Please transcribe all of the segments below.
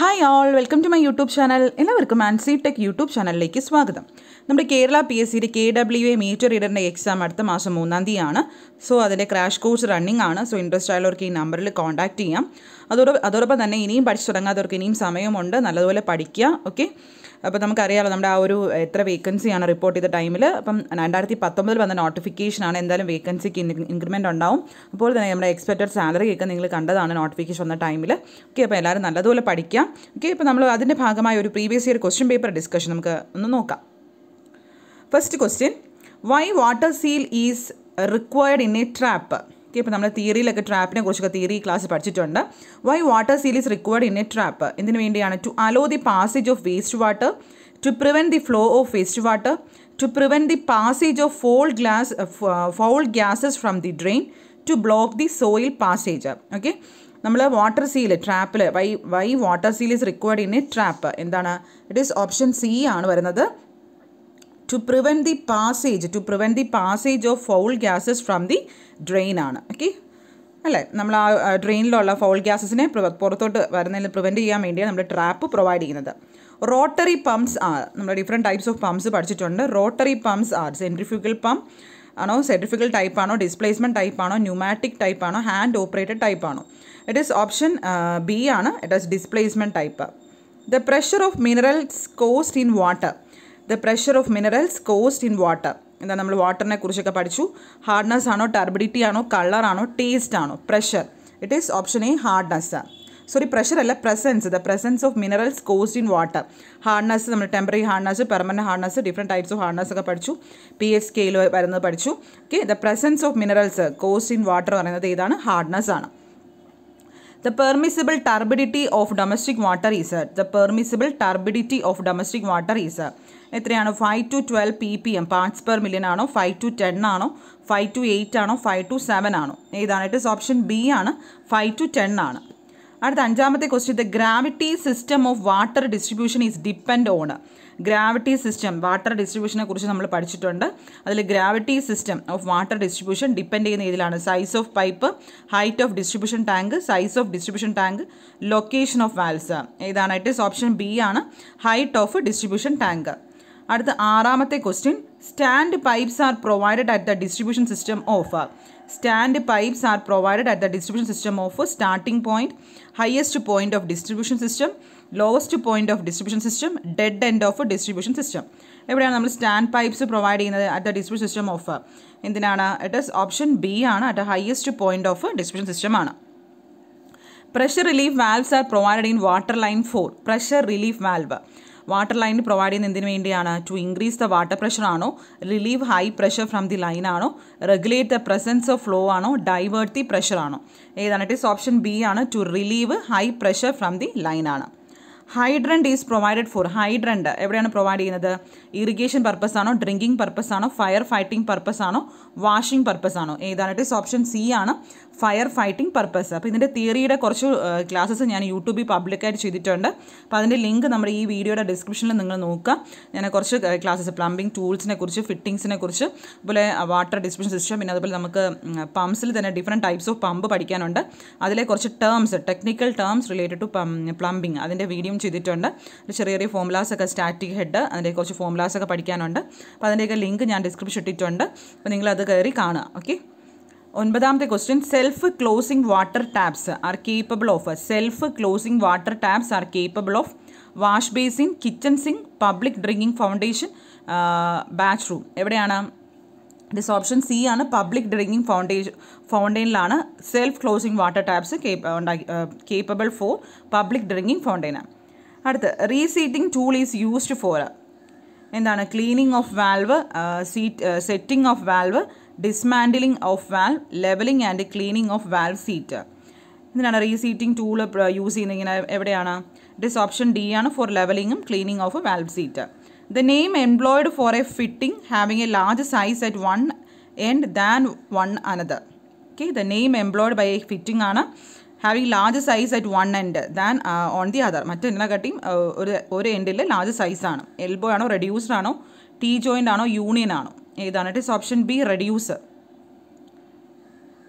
Hi all welcome to my YouTube channel എല്ലാവർക്കും Ancy tech YouTube ചാനലിലേക്ക് സ്വാഗതം നമ്മുടെ കേരള പി എസ് സിയുടെ കെ ഡബ്ല്യു എ മേജർ റീഡറിൻ്റെ എക്സാം അടുത്ത മാസം മൂന്നാം തീയതിയാണ് സോ അതിൻ്റെ ക്രാഷ് കോഴ്സ് റണ്ണിംഗ് ആണ് സോ ഇൻട്രസ്റ്റ് ആയുള്ളവർക്ക് ഈ നമ്പറിൽ കോൺടാക്റ്റ് ചെയ്യാം അതോടൊപ്പം അതോടൊപ്പം തന്നെ ഇനിയും പഠിച്ചു തുടങ്ങാത്തവർക്ക് ഇനിയും സമയമുണ്ട് നല്ലതുപോലെ പഠിക്കുക ഓക്കെ അപ്പോൾ നമുക്കറിയാമല്ലോ നമ്മുടെ ആ ഒരു എത്ര വേക്കൻസിയാണ് റിപ്പോർട്ട് ചെയ്ത ടൈമിൽ അപ്പം രണ്ടായിരത്തി പത്തൊമ്പതിൽ വന്ന നോട്ടിഫിക്കേഷനാണ് എന്തായാലും വേക്കൻസിക്ക് ഇൻക്രിമെൻ്റ് ഉണ്ടാവും അപ്പോൾ തന്നെ നമ്മുടെ എക്സ്പെക്റ്റഡ് സാലറിയൊക്കെ നിങ്ങൾ കണ്ടതാണ് നോട്ടിഫിക്കേഷൻ വന്ന ടൈമിൽ ഓക്കെ അപ്പോൾ എല്ലാവരും നല്ലതുപോലെ പഠിക്കാം ഓക്കെ ഇപ്പോൾ നമ്മൾ അതിൻ്റെ ഭാഗമായ ഒരു previous year question paper discussion നമുക്ക് ഒന്ന് നോക്കാം first question why water seal is required in a trap okay ഇപ്പോൾ നമ്മൾ തിയറിയിലൊക്കെ ട്രാപ്പിനെ കുറിച്ചൊക്കെ തിയറി ക്ലാസ് പഠിച്ചിട്ടുണ്ട് why water seal is required in a trap എന്തിനു വേണ്ടിയാണ് to allow the passage of waste water to prevent the flow of waste water to prevent the passage of foul glass foul gases from the drain to block the soil passage okay നമ്മൾ water seal ട്രാപ്പിൽ why why water seal is required in a trap എന്താണ് it is option C ആണ് വരുന്നത് to prevent the passage to prevent the passage of foul gases from the drain ആണ് okay അല്ലേ നമ്മൾ ആ ഡ്രെയിനിലുള്ള foul ഗ്യാസസിനെ പുറത്തോട്ട് വരുന്നതിൽ പ്രിവെൻറ്റ് ചെയ്യാൻ വേണ്ടിയാണ് നമ്മൾ ട്രാപ്പ് പ്രൊവൈഡ് ചെയ്യുന്നത് റോട്ടറി പമ്പ്സ് ആർ നമ്മൾ ഡിഫറെൻറ്റ് ടൈപ്സ് ഓഫ് പമ്പ്സ് പഠിച്ചിട്ടുണ്ട് rotary pumps are centrifugal pump ആണോ സെൻട്രിഫ്യൂഗൽ ടൈപ്പ് ആണോ ഡിസ്പ്ലേസ്മെൻറ്റ് ടൈപ്പ് ആണോ ന്യൂമാറ്റിക് ടൈപ്പ് ആണോ ഹാൻഡ് ഓപ്പറേറ്റഡ് ടൈപ്പ് ആണോ ഇറ്റ് ഈസ് ഓപ്ഷൻ ബി ആണ് it is displacement type the pressure of minerals caused in water the pressure of minerals caused in water എന്താ നമ്മൾ വാട്ടറിനെ കുറിച്ചൊക്കെ പഠിച്ചു ഹാർഡ്നസ് ആണോ ടർബിഡിറ്റി ആണോ കളറാണോ ടേസ്റ്റ് ആണോ pressure it is option A hardness sorry pressure അല്ല presence the presence of minerals caused in water hardness നമ്മൾ temporary hardness permanent hardness different types of hardness ഒക്കെ പഠിച്ചു പി എസ് കെയിൽ വരുന്നത് പഠിച്ചു okay the presence of minerals caused in water പറയുന്നത് ഏതാണ് hardness ആണ് the permissible turbidity of domestic water is the permissible turbidity of domestic water is എത്രയാണ് five to twelve P P M parts per million ആണോ five to ten ആണോ five to eight ആണോ five to seven ആണോ ഏതാണ് it is option B ആണ് five to ten ആണ് അടുത്ത അഞ്ചാമത്തെ question the gravity system of water distribution is depend on gravity system water ഡിസ്ട്രിബ്യൂഷനെ കുറിച്ച് നമ്മൾ പഠിച്ചിട്ടുണ്ട് അതിൽ gravity system of water distribution depend ചെയ്യുന്ന ഇതിലാണ് size of pipe height of distribution tank size of distribution tank location of valves ഏതാണ് it is option B ആണ് height of distribution tank അടുത്ത ആറാമത്തെ question stand pipes are provided at the distribution system of stand pipes are provided at the distribution system of starting point highest point of distribution system lowest point of distribution system dead end of distribution system എവിടെയാണ് നമ്മൾ stand pipes provide ചെയ്യുന്നത് at the distribution system of എന്തിനാണ് it is option B ആണ് at highest point of distribution system ആണ് pressure relief valves R provided in water line for pressure relief valve water line provide ചെയ്യുന്ന എന്തിനു വേണ്ടിയാണ് to increase the water pressure ആണോ relieve high pressure from the line ആണോ regulate the presence of flow ആണോ divert the pressure ആണോ ഏതാണ് it is option B ആണ് to relieve high pressure from the line ആണ് hydrant is provided for hydrant എവിടെയാണ് provide ചെയ്യുന്നത് irrigation purpose ആണോ drinking purpose ആണോ ഫയർ ഫൈറ്റിംഗ് പർപ്പസ് ആണോ വാഷിംഗ് പർപ്പസ് ആണോ ഏതാണ് ഇസ് ഓപ്ഷൻ സി ആണ് ഫയർ ഫൈറ്റിംഗ് പർപ്പസ് അപ്പോൾ ഇതിൻ്റെ തിയറിയുടെ കുറച്ച് ക്ലാസ്സസ് ഞാൻ യൂട്യൂബിൽ പബ്ലിക്കായിട്ട് ചെയ്തിട്ടുണ്ട് അപ്പോൾ അതിൻ്റെ ലിങ്ക് നമ്മുടെ ഈ വീഡിയോയുടെ ഡിസ്ക്രിപ്ഷനിൽ നിങ്ങൾ നോക്കുക ഞാൻ കുറച്ച് ക്ലാസ്സസ് പ്ലംബിംഗ് ടൂൾസിനെ കുറിച്ച് ഫിറ്റിംഗ്സിനെ കുറിച്ച് അതുപോലെ വാട്ടർ ഡിസ്ട്രിബ്യൂഷൻ സിസ്റ്റം പിന്നെ അതുപോലെ നമുക്ക് പമ്പ്സിൽ തന്നെ ഡിഫറെൻറ്റ് ടൈപ്സ് ഓഫ് പമ്പ് പഠിക്കാനുണ്ട് അതിലെ കുറച്ച് terms technical terms related to plumbing അതിൻ്റെ വീഡിയോയും ചെയ്തിട്ടുണ്ട് ചെറിയ ചെറിയ ഒക്കെ സ്റ്റാറ്റിക് ഹെഡ് അതിൻ്റെ കുറച്ച് ഒക്കെ പഠിക്കാനുണ്ട് അപ്പോൾ അതിൻ്റെയൊക്കെ ലിങ്ക് ഞാൻ ഡിസ്ക്രിപ്ഷൻ ഇട്ടിട്ടുണ്ട് അപ്പോൾ നിങ്ങളത് കയറി കാണുക ഓക്കെ ഒൻപതാമത്തെ question self closing water taps are capable of self closing water taps are capable of wash basin kitchen sink public drinking foundation bathroom എവിടെയാണ് ദിസ് ഓപ്ഷൻ സി ആണ് പബ്ലിക് ഡ്രിങ്കിങ് ഫൗണ്ടേഷൻ ഫൗണ്ടെയിനിലാണ് self closing water taps ഉണ്ടാക്കി capable for public drinking ഫൗണ്ടെയിനാണ് അടുത്ത് reseating tool is used for എന്താണ് cleaning of valve seat setting of valve dismantling of valve levelling and cleaning of valve seat എന്തിനാണ് reseating tool use ചെയ്യുന്നത് ഇങ്ങനെ എവിടെയാണ് it is option D ആണ് for ലെവലിങ്ങും cleaning of valve seat the name employed for a fitting having a large size at one end than one another okay the name employed by a fitting ആണ് having large size at one end than on the other മറ്റെണ്ണക്കാട്ടിയും ഒരു ഒരു എൻഡിൽ large size ആണ് elbow ആണോ reduced ആണോ T joint ആണോ union ആണോ ഏതാണ് it is option B reduce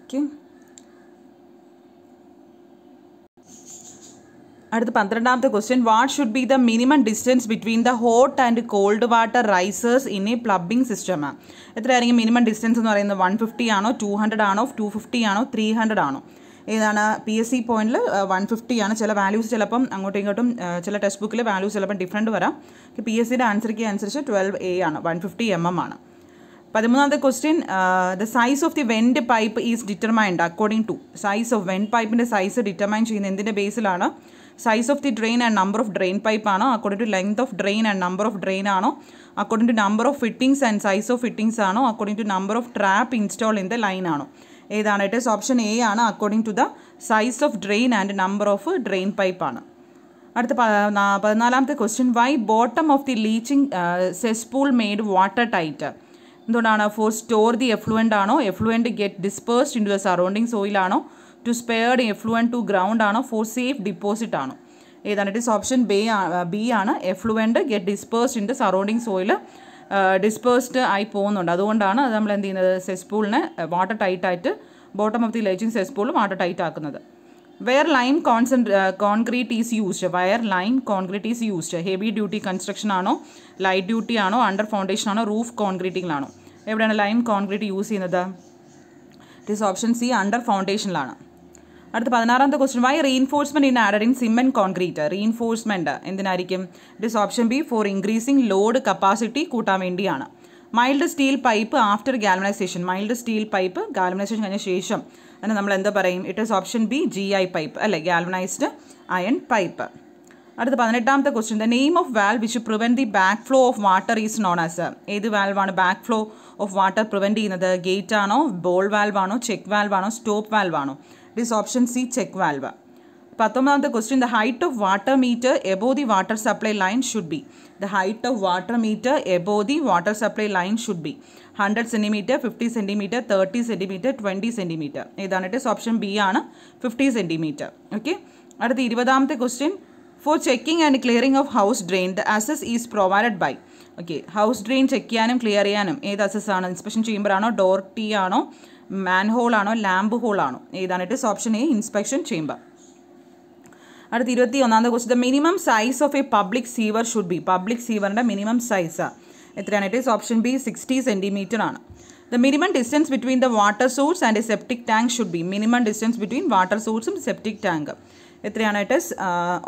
okay അടുത്ത പന്ത്രണ്ടാമത്തെ question what should be the minimum distance between the hot and cold water risers in a plumbing system എത്രയായിരിക്കും minimum distance എന്ന് പറയുന്നത് വൺ ഫിഫ്റ്റി ആണോ two hundred ആണോ two fifty ആണോ three hundred ആണോ ഏതാണ് പി എസ് സി പോയിന്റിൽ one ഫിഫ്റ്റിയാണ് ചില വാല്യൂസ് ചിലപ്പം അങ്ങോട്ടും ഇങ്ങോട്ടും ചില ടെക്സ്റ്റ് ബുക്കിലെ വാല്യൂസ് ചിലപ്പം ഡിഫറെൻ്റ് വരാം പി എസ് സിയുടെ ആൻസർക്ക് അനുസരിച്ച് ട്വൽവ് എ ആണ് വൺ ഫിഫ്റ്റി എം എം ആണ് പതിമൂന്നാമത്തെ question the size of the vent pipe is determined according to size of vent പൈപ്പിൻ്റെ സൈസ് ഡിറ്റർമൈൻ ചെയ്യുന്ന എന്തിൻ്റെ ബേസിലാണ് size of the drain and number of drain pipe ആണോ according to length of drain and number of drain ആണോ according to number of fittings and size of fittings ആണോ according to number of trap install in the line ആണോ ഏതാണ് it is option A ആണ് according to the size of drain and number of drain പൈപ്പാണ് അടുത്ത പതിനാലാമത്തെ question why bottom of the leaching cesspool made water tight എന്തുകൊണ്ടാണ് for store the effluent ആണോ effluent get dispersed into the surrounding സോയിലാണോ to spared effluent to ground ആണോ for safe deposit ആണോ ഏതാണ് it is option B B ആണ് effluent get dispersed in the surrounding soil dispersed ആയി പോകുന്നുണ്ട് അതുകൊണ്ടാണ് അത് നമ്മൾ എന്ത് ചെയ്യുന്നത് സെസ്പൂളിനെ വാട്ടർ ടൈറ്റ് ആയിട്ട് bottom of the leaching cesspool water tight ആക്കുന്നത് where lime concentre concrete is used where lime concrete is used heavy duty construction ആണോ ലൈറ്റ് ഡ്യൂട്ടി ആണോ അണ്ടർ ഫൗണ്ടേഷൻ ആണോ റൂഫ് കോൺക്രീറ്റിങ്ങിലാണോ എവിടെയാണ് ലൈം കോൺക്രീറ്റ് യൂസ് ചെയ്യുന്നത് it is option C under ഫൗണ്ടേഷനിലാണ് അടുത്ത പതിനാറാമത്തെ question why reinforcement in added in cement concrete reinforcement എന്തിനായിരിക്കും it is option B four increasing load capacity കൂട്ടാൻ വേണ്ടിയാണ് mild steel pipe after galvanisation mild steel pipe galvanisation കഴിഞ്ഞ ശേഷം അതിന് നമ്മൾ എന്താ പറയും it is option B G I pipe അല്ലെ ഗാൽവനൈസ്ഡ് അയൺ പൈപ്പ് അടുത്ത പതിനെട്ടാമത്തെ question the name of valve which prevent the back flow of water is known as ഏത് വാൽവാണ് back flow of water prevent ചെയ്യുന്നത് ഗേറ്റ് ആണോ ball വാൽവാണോ check വാൽവാണോ stop വാൽവാണോ it is option C check valve പത്തൊമ്പതാമത്തെ question the height of water meter above the water supply line should be the height of water meter above the water supply line should be hundred centimetre fifty centimetre thirty centimetre twenty centimetre ഏതാണ് it is option B ആണ് fifty centimetre okay അടുത്ത ഇരുപതാമത്തെ question for checking and clearing of house drain the access is provided by okay house drain check ചെയ്യാനും clear ചെയ്യാനും ഏത് access ആണ് inspection chamber ആണോ door T ആണോ മാൻ ഹോളാണോ ലാമ്പ് ഹോളാണോ ഏതാണ് it option A inspection chamber അടുത്ത ഇരുപത്തി ഒന്നാമത്തെ quest the minimum size of a public sewer should be public സീവറിൻ്റെ മിനിമം സൈസ് എത്രയാണ് it option B sixty centimetre ആണ് the minimum distance between the water source and a septic tank should be minimum distance between water സോഴ്സും septic tank എത്രയാണ് it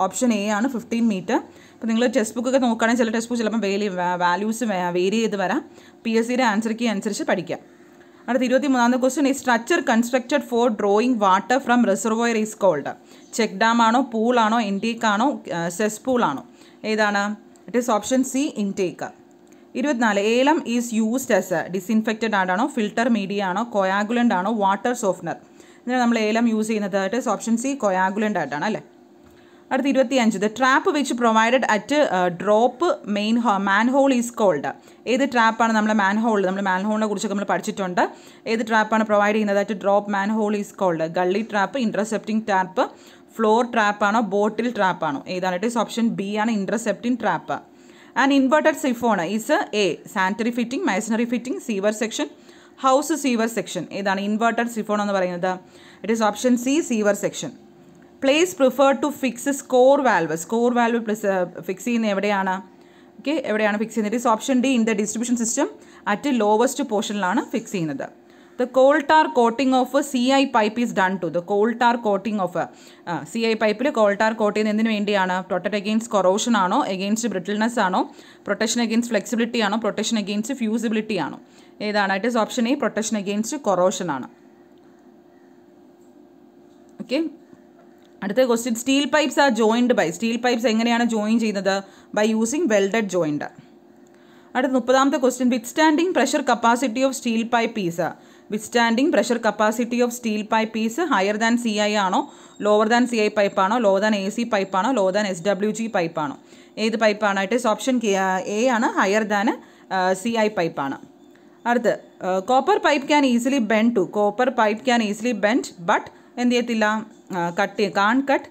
option A ആണ് fifteen metre അപ്പോൾ നിങ്ങൾ text ബുക്കൊക്കെ നോക്കുകയാണെങ്കിൽ ചില ടെക്സ്റ്റ് ബുക്ക് ചിലപ്പോൾ വേലി വാല്യൂസ് വേരി ചെയ്ത് വരാം പി എസ് സിയുടെ ആൻസർക്ക് അനുസരിച്ച് പഠിക്കാം അടുത്ത ഇരുപത്തി മൂന്നാമത്തെ ക്വസ്റ്റ്യൻ ഈ structure constructed for drawing water from reservoir is called check dam ആണോ പൂൾ ആണോ ഇൻടേക്ക് ആണോ സെസ് പൂൾ ആണോ ഏതാണ് it is option C intake ഇരുപത്തിനാല് alum is used as a disinfected ആണോ ഫിൽട്ടർ മീഡിയ ആണോ കൊയാഗുലൻ്റ് ആണോ വാട്ടർ സോഫ്റ്റ്നർ ഇതിന് നമ്മൾ ഏലം യൂസ് ചെയ്യുന്നത് it is option C coagulant ആയിട്ടാണ് അല്ലേ അടുത്ത ഇരുപത്തിയഞ്ച് the trap which provided at drop main ഹോ മാൻ ഹോൾ ഈസ് കോൾഡ് ഏത് ട്രാപ്പാണ് നമ്മൾ മാൻ ഹോൾ നമ്മൾ മാൻ ഹോളിനെ കുറിച്ചൊക്കെ നമ്മൾ പഠിച്ചിട്ടുണ്ട് ഏത് ട്രാപ്പാണ് പ്രൊവൈഡ് ചെയ്യുന്നത് at drop manhole is called gully trap intercepting trap floor ട്രാപ്പാണോ ബോട്ടിൽ ട്രാപ്പാണോ ഏതാണ് ഇറ്റ് ഈസ് ഓപ്ഷൻ ബി ആണ് intercepting trap and inverted siphon is a sanitary fitting masonry fitting sewer section house sewer section ഏതാണ് inverted siphon എന്ന് പറയുന്നത് it is option C sewer section place prefer to fix scour valve scour valve place fix ചെയ്യുന്ന എവിടെയാണ് okay എവിടെയാണ് fix ചെയ്യുന്നത് is option D in the distribution system at lowest പോർഷനിലാണ് fix ചെയ്യുന്നത് the coal tar coating of C I pipe is done to the coal tar coating of C I പൈപ്പിൽ coal tar coat ചെയ്യുന്ന എന്തിനു വേണ്ടിയാണ് പ്രൊട്ടക്ട് അഗെയിൻസ്റ്റ് കൊറോഷൻ ആണോ against brittleness ആണോ protection against flexibility ആണോ protection against fusibility ആണോ ഏതാണ് it is option A protection against corrosion ആണ് ഓക്കെ അടുത്ത question steel pipes are joined by steel pipes എങ്ങനെയാണ് ജോയിൻ ചെയ്യുന്നത് ബൈ യൂസിങ് വെൽഡഡ് ജോയിൻഡ് അടുത്ത മുപ്പതാമത്തെ question withstanding pressure capacity of steel pipe piece withstanding pressure capacity of steel pipe piece higher than C I ആണോ lower than C I ആണോ lower than A C ആണോ lower than S W G ആണോ ഏത് പൈപ്പാണ് it is option A ആണ് higher than C I ആണ് അടുത്ത് copper pipe can easily bend to copper pipe can easily bend but എന്ത് ചെയ്യത്തില്ല cut can cut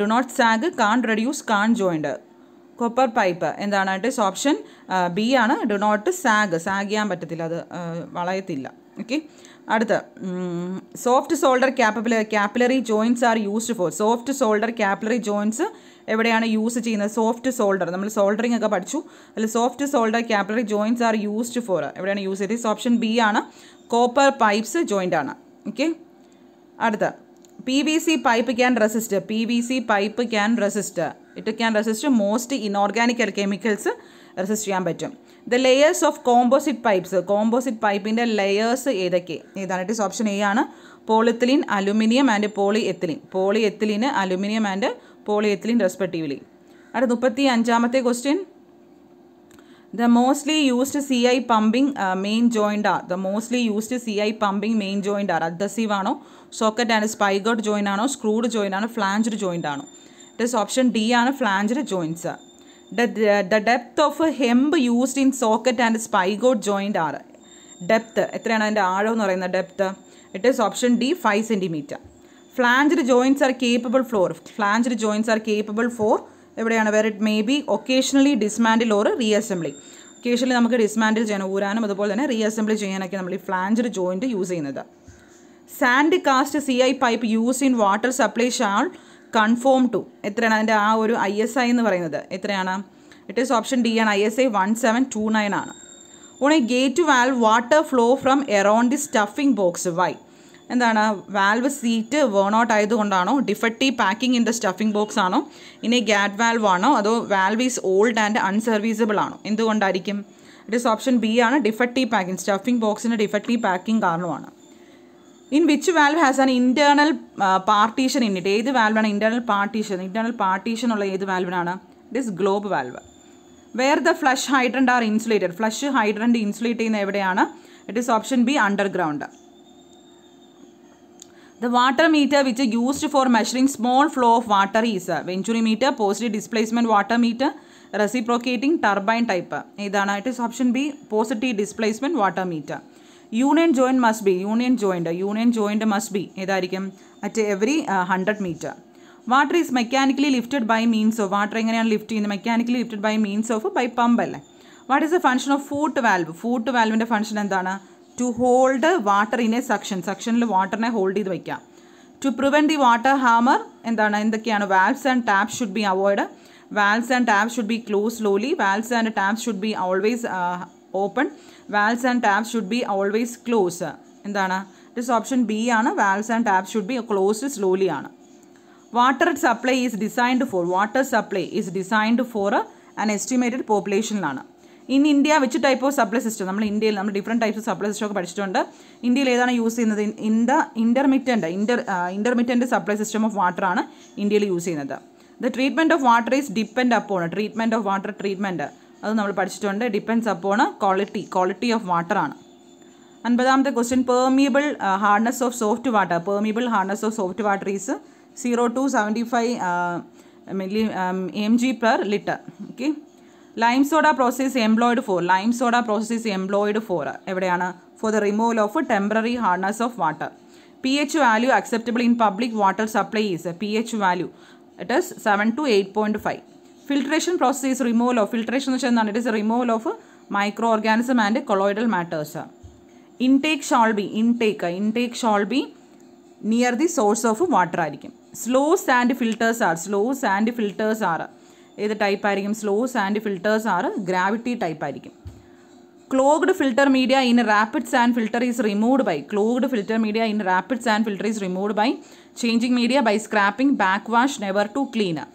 do not sag can reduce can joined copper pipe എന്താണ് it option B ആണ് do not sag sag ചെയ്യാൻ പറ്റത്തില്ല അത് വളയത്തില്ല okay അടുത്ത soft solder capable capillary joints are used for soft solder capillary joints എവിടെയാണ് use ചെയ്യുന്നത് soft solder നമ്മൾ സോൾഡറിംഗ് ഒക്കെ പഠിച്ചു അല്ല soft solder capillary joints are used for എവിടെയാണ് യൂസ് ചെയ്തത് ഓപ്ഷൻ ബി ആണ് കോപ്പർ പൈപ്സ് ജോയിൻ്റ് ആണ് ഓക്കെ അടുത്ത P V C pipe can resist P V C pipe can resist it can resist most inorganical chemicals resist ചെയ്യാൻ പറ്റും the layers of composite pipes composite പൈപ്പിൻ്റെ layers ഏതൊക്കെ ഏതാണ് it is option A ആണ് polyethylene aluminium and polyethylene polyethylene aluminium and polyethylene respectively അടുത്ത മുപ്പത്തി അഞ്ചാമത്തെ question the mostly used C I pumping main joint are the mostly used C I pumping main joint R അഡ്സീവ് ആണോ socket and spigot joint ആണോ screwed joint ആണോ flange joint ആണോ it option D ആണ് flange joints the depth of hemp used in socket and spigot joint are depth എത്രയാണ് അതിൻ്റെ ആഴം എന്ന് പറയുന്നത് depth it is option D five centimetre flange joints are capable for flange joints are capable for എവിടെയാണ് where it may be occasionally dismantle or reassembly occasionally നമുക്ക് dismantle ചെയ്യാൻ ഊരാനും അതുപോലെ തന്നെ റീ അസംബ്ലി ചെയ്യാനൊക്കെ നമ്മൾ ഈ ഫ്ലാഞ്ചർ ജോയിൻറ്റ് യൂസ് ചെയ്യുന്നത് sand cast C I pipe use in water supply shall conform to എത്രയാണ് അതിൻ്റെ ആ ഒരു ഐ എസ് ഐ എന്ന് പറയുന്നത് എത്രയാണ് ഇറ്റ് ഈസ് ഓപ്ഷൻ ഡി ആണ് I S I one seven two nine ആണ് on a gate valve water flow from around the stuffing box why എന്താണ് വാൽവ് സീറ്റ് ഔട്ട് ആയതുകൊണ്ടാണോ defective packing in the stuffing box ആണോ ഇനി gate valve ആണോ അതോ valve is old and unserviceable ആണോ എന്തുകൊണ്ടായിരിക്കും it is option B ആണ് defective packing stuffing ബോക്സിൻ്റെ ഡിഫക്റ്റീവ് പാക്കിംഗ് കാരണമാണ് in which valve has an internal partition in ഏത് വാൽവാണ് ഇൻറ്റേർണൽ പാർട്ടീഷൻ ഇൻറ്റേർണൽ പാർട്ടീഷൻ ഉള്ള ഏത് വാൽവിനാണ് it is globe valve where the flush hydrant are insulated flush hydrant insulate ചെയ്യുന്ന എവിടെയാണ് it is option B underground the water meter which used for measuring small flow of water is venturi meter post displacement water meter reciprocating turbine type ഇതാണ് it is option B positive displacement water meter union joint must be union joint union joint must be ഏതായിരിക്കും at every hundred metre water is mechanically lifted by means of water എങ്ങനെയാണ് lift ചെയ്യുന്നത് mechanically lifted by means of by pump അല്ലേ what is the function of foot valve foot വാൽവിൻ്റെ function എന്താണ് to hold water in a suction സക്ഷനിൽ വാട്ടറിനെ hold ചെയ്ത് വയ്ക്കാം to prevent the water hammer എന്താണ് എന്തൊക്കെയാണ് valves and tap should be avoid valves and tap should be close slowly valves and tap should be always open valves and tap should be always close എന്താണ് it's option B ആണ് valves and tap should be close slowly ആണ് water supply is designed for water supply is designed for an estimated പോപ്പുലേഷനിലാണ് in India which type of supply system നമ്മൾ ഇന്ത്യയിൽ നമ്മൾ different types of supply system ഒക്കെ പഠിച്ചിട്ടുണ്ട് ഇന്ത്യയിൽ ഏതാണ് use ചെയ്യുന്നത് in the intermittent inter intermittent supply system of water ആണ് ഇന്ത്യയിൽ യൂസ് ചെയ്യുന്നത് the treatment of water is depend upon treatment of water treatment അത് നമ്മൾ പഠിച്ചിട്ടുണ്ട് depends upon quality quality of water ആണ് അൻപതാമത്തെ question permeable hardness of soft water permeable hardness of soft water is zero to seventy five milli M G per litre okay lime soda process employed for lime soda process employed for എവിടെയാണ് for the removal of temporary hardness of water P H value acceptable in public water supply is P H value it is seven to eight point five filtration process is removal of filtration എന്ന് വെച്ചാൽ എന്താണ് it is removal of micro organism and colloidal matters intake shall be intake intake shall be near the source of water ആയിരിക്കും slows and filters are slows and filters are ഏത് type ആയിരിക്കും slow sand filters are gravity type ആയിരിക്കും clogged filter media in rapid sand filter is removed by clogged filter media in rapid sand filter is removed by changing media by scraping back wash never to cleaner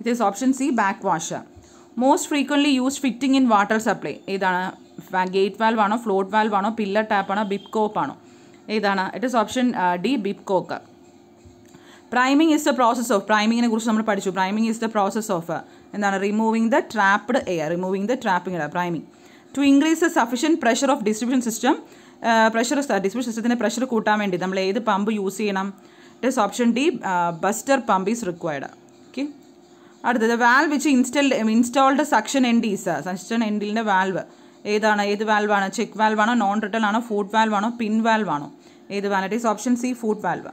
it is option C back wash most frequently use fitting in water supply ഏതാണ് gate valve ആണോ float valve ആണോ pillar tap ആണോ cock ആണോ ഏതാണ് it is option D cock priming is the process of പ്രൈമിങ്ങിനെ കുറിച്ച് നമ്മൾ പഠിച്ചു priming is the process of എന്താണ് removing the trapped air removing the trapping air priming to increase the sufficient pressure of distribution system pressure distribution സിസ്റ്റത്തിൻ്റെ pressure കൂട്ടാൻ വേണ്ടി നമ്മൾ ഏത് പമ്പ് യൂസ് ചെയ്യണം it option D booster pump is required okay അടുത്തത് valve വെച്ച് installed installed suction end is suction എൻഡിലിൻ്റെ valve ഏതാണ് ഏത് വാൽവാണ് ചെക്ക് വാൽവാണോ നോൺ റിട്ടേൺ ആണോ ഫുഡ് വാൽവാണോ പിൻ വാൽവാണോ ഏത് valve it is option C foot valve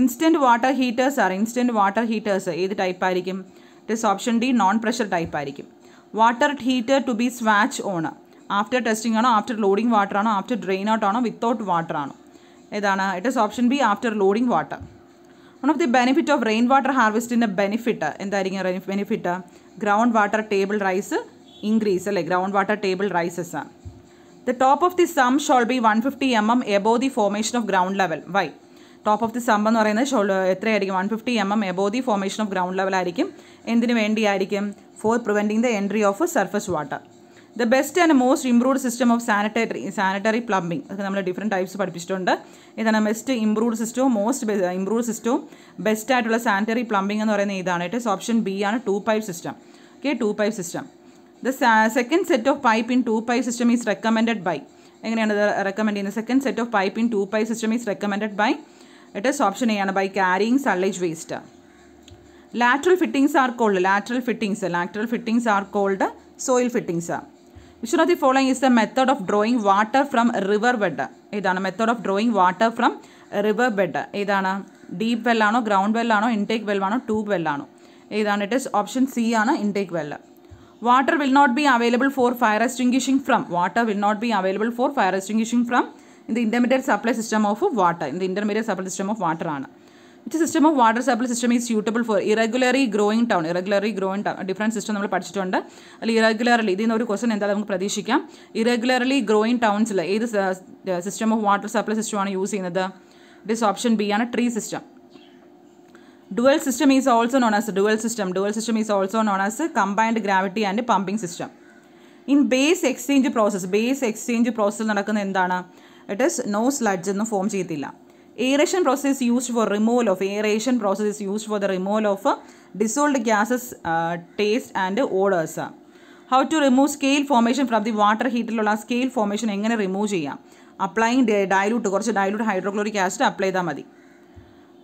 instant water heaters are instant water heaters ഏത് ടൈപ്പ് ആയിരിക്കും it is option D non pressure type ആയിരിക്കും water heater to be switch on after testing ആണോ after loading water ആണോ after drain out ആണോ without water ആണോ ഏതാണ് it is option B after loading water one of the benefit of rain water ഹാർവെസ്റ്റിൻ്റെ benefit എന്തായിരിക്കും benefit ground water table rise increase അല്ലേ ground water table rises ആണ് the top of the sump shall be one fifty M M above the formation of ground level why top of the stump എന്ന് പറയുന്നത് shoulder എത്രയായിരിക്കും one fifty M M above the formation of ground ലെവലായിരിക്കും എന്തിനു വേണ്ടിയായിരിക്കും for preventing the entry of surface water the best and most improved system of sanitary sanitary plumbing അതൊക്കെ നമ്മൾ different types പഠിപ്പിച്ചിട്ടുണ്ട് ഇതാണ് ബെസ്റ്റ് ഇംപ്രൂവ്ഡ് സിസ്റ്റവും most improved സിസ്റ്റവും best ആയിട്ടുള്ള സാനിറ്ററി പ്ലംബിംഗ് എന്ന് പറയുന്നത് ഇതാണ് ഇറ്റ് ഇസ് ഓപ്ഷൻ ബി ആണ് two pipe system okay two pipe system the second set of pipe in two pipe system is recommend by എങ്ങനെയാണ് റെക്കമെൻഡ് ചെയ്യുന്നത് second set of pipe in two pipe system is recommend by it option A ആണ് by carrying sullage waste lateral fittings are called lateral fittings lateral fittings are called soil fittings വിഷ്ണു of the following is the method of drawing water from river bed ഇതാണ് method of drawing water from river bed ഏതാണ് deep വെല്ലാണോ ground വെല്ലാണോ intake വെല്ലാണോ tube വെല്ലാണോ ഏതാണ് it is option C ആണ് intake well water will not be available for fire extinguishing from water will not be available for fire extinguishing from ഇത് intermediate supply system of water ഇത് intermediate supply system of water ആണ് which system of water supply system is suitable for irregularly growing town irregularly growing town different system നമ്മൾ പഠിച്ചിട്ടുണ്ട് അല്ലെങ്കിൽ irregularly ഇതിൽ നിന്ന് ഒരു question എന്താ നമുക്ക് പ്രതീക്ഷിക്കാം ഇറഗുലർലി ഗ്രോയിങ് ടൗൺസിൽ ഏത് system of water supply system ആണ് യൂസ് ചെയ്യുന്നത് ഇറ്റ് ഓപ്ഷൻ ബി ആണ് tree system dual system is also known as dual system dual system is also known as combined gravity and pumping system in base exchange process base exchange process നടക്കുന്ന എന്താണ് it is no sludge ഒന്നും form ചെയ്യത്തില്ല aeration process use for removal of aeration process use for the removal of dissolved gases taste and odours how to remove scale formation from the water ഹീറ്റിലുള്ള scale formation എങ്ങനെ remove ചെയ്യാം applying dilute കുറച്ച് dilute hydrochloric acid apply ചെയ്താൽ മതി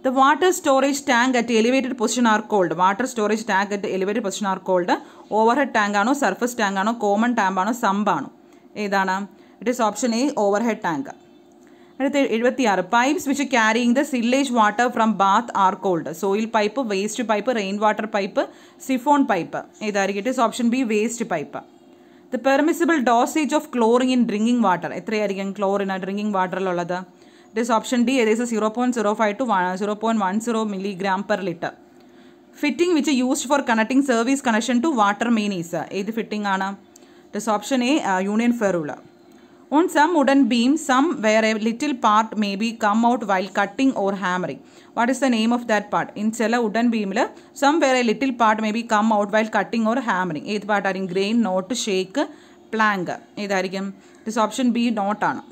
the water storage tank at elevated position are called water storage tank at elevated position are called overhead ടാങ്കാണോ surface ടാങ്കാണോ common tank ആണോ സമ്പാണോ ഏതാണ് it is option A overhead tank അടുത്ത എഴുപത്തിയാറ് pipes which carrying the sullage water from Baat are called soil pipe waste pipe rain water pipe siphon pipe ഏതായിരിക്കും it is option B waste pipe the permissible dosage of chlorine in drinking water എത്രയായിരിക്കും chlorine drinking വാട്ടറിലുള്ളത് it is option D ഏകദേശം zero point zero five to zero point one zero milligram per litre fitting which used for connecting service connection to water main ഏത് fitting ആണ് it is option A union ferrule On some wooden beam, some where a little part may be come out while cutting or hammering. What is the name of that part? In ചില wooden ബീമിൽ somewhere a little part may be come out while cutting or hammering ഏത് പാട്ടായിരിക്കും grain knot shake plank ഏതായിരിക്കും this option B നോട്ടാണ്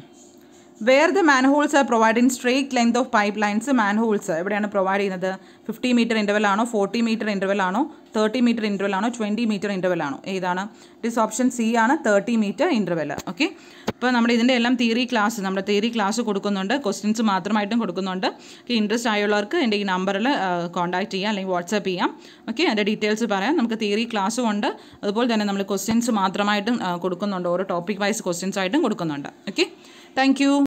where the manholes are provide in straight length of pipe lines manholes എവിടെയാണ് provide ചെയ്യുന്നത് fifty metre interval ആണോ forty metre interval ആണോ thirty metre interval ആണോ twenty metre interval ആണോ ഏതാണ് it is option C ആണ് thirty metre interval okay അപ്പോൾ നമ്മുടെ ഇതിൻ്റെ എല്ലാം തിയറി ക്ലാസ് നമ്മുടെ തിയറി ക്ലാസ് കൊടുക്കുന്നുണ്ട് ക്വസ്റ്റ്യൻസ് മാത്രമായിട്ടും കൊടുക്കുന്നുണ്ട് ഇൻട്രസ്റ്റ് ആയുള്ളവർക്ക് എൻ്റെ ഈ നമ്പറിൽ കോൺടാക്ട് ചെയ്യാം അല്ലെങ്കിൽ വാട്സപ്പ് ചെയ്യാം ഓക്കെ അതിൻ്റെ ഡീറ്റെയിൽസ് പറയാം നമുക്ക് തിയറി ക്ലാസ്സും ഉണ്ട് അതുപോലെ തന്നെ നമ്മൾ ക്വസ്റ്റ്യൻസ് മാത്രമായിട്ടും കൊടുക്കുന്നുണ്ട് ഓരോ ടോപ്പിക് വൈസ് ക്വസ്റ്റ്യൻസ് ആയിട്ടും കൊടുക്കുന്നുണ്ട് ഓക്കെ താങ്ക്